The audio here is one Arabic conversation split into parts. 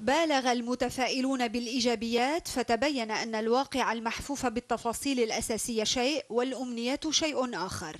بالغ المتفائلون بالإيجابيات فتبين أن الواقع المحفوف بالتفاصيل الأساسية شيء والأمنيات شيء آخر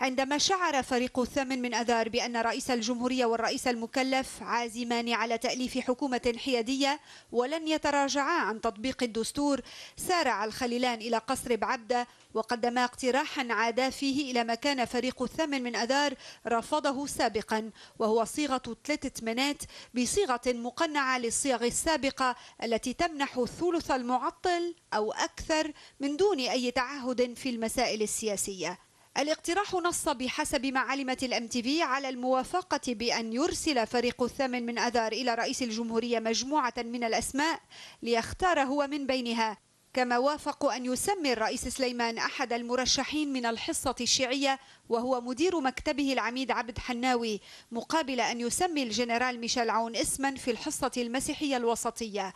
عندما شعر فريق الثامن من أذار بأن رئيس الجمهورية والرئيس المكلف عازمان على تأليف حكومة حيادية ولن يتراجعا عن تطبيق الدستور سارع الخليلان إلى قصر بعبدة وقدما اقتراحا عادا فيه إلى ما كان فريق الثامن من أذار رفضه سابقا وهو صيغة ثلاثة منات بصيغة مقنعة للصيغ السابقة التي تمنح الثلث المعطل أو أكثر من دون أي تعهد في المسائل السياسية الاقتراح نص بحسب ما علمت الام تي في على الموافقه بان يرسل فريق الثامن من اذار الى رئيس الجمهوريه مجموعه من الاسماء ليختار هو من بينها كما وافقوا أن يسمي الرئيس سليمان أحد المرشحين من الحصة الشيعية وهو مدير مكتبه العميد عبد حناوي مقابل أن يسمي الجنرال ميشيل عون اسما في الحصة المسيحية الوسطية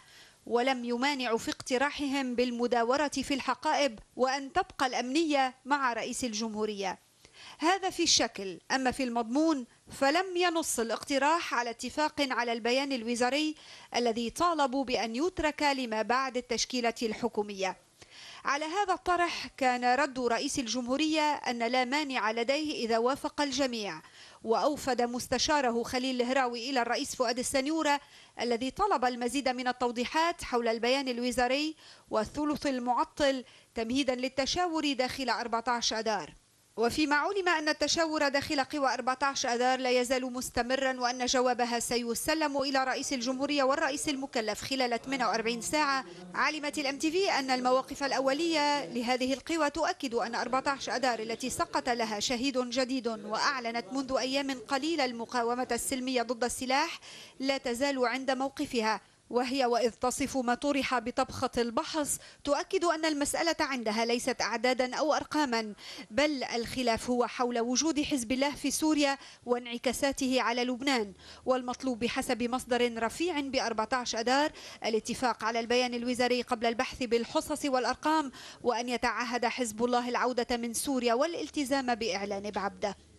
ولم يمانعوا في اقتراحهم بالمداورة في الحقائب وأن تبقى الأمنية مع رئيس الجمهورية هذا في الشكل أما في المضمون فلم ينص الاقتراح على اتفاق على البيان الوزاري الذي طالبوا بأن يترك لما بعد التشكيلة الحكومية على هذا الطرح كان رد رئيس الجمهورية أن لا مانع لديه إذا وافق الجميع وأوفد مستشاره خليل الهراوي إلى الرئيس فؤاد السنيورة الذي طلب المزيد من التوضيحات حول البيان الوزاري والثلث المعطل تمهيدا للتشاور داخل 14 أدار وفيما علم أن التشاور داخل قوى 14 أذار لا يزال مستمرا وأن جوابها سيسلم إلى رئيس الجمهورية والرئيس المكلف خلال 48 ساعة علمت الام تي في أن المواقف الأولية لهذه القوى تؤكد أن 14 أذار التي سقط لها شهيد جديد وأعلنت منذ أيام قليلة المقاومة السلمية ضد السلاح لا تزال عند موقفها وهي وإذ تصف ما طرح بطبخة البحث تؤكد أن المسألة عندها ليست أعدادا أو أرقاما بل الخلاف هو حول وجود حزب الله في سوريا وانعكاساته على لبنان والمطلوب بحسب مصدر رفيع ب 14 أدار الاتفاق على البيان الوزاري قبل البحث بالحصص والأرقام وأن يتعهد حزب الله العودة من سوريا والالتزام بإعلان بعبده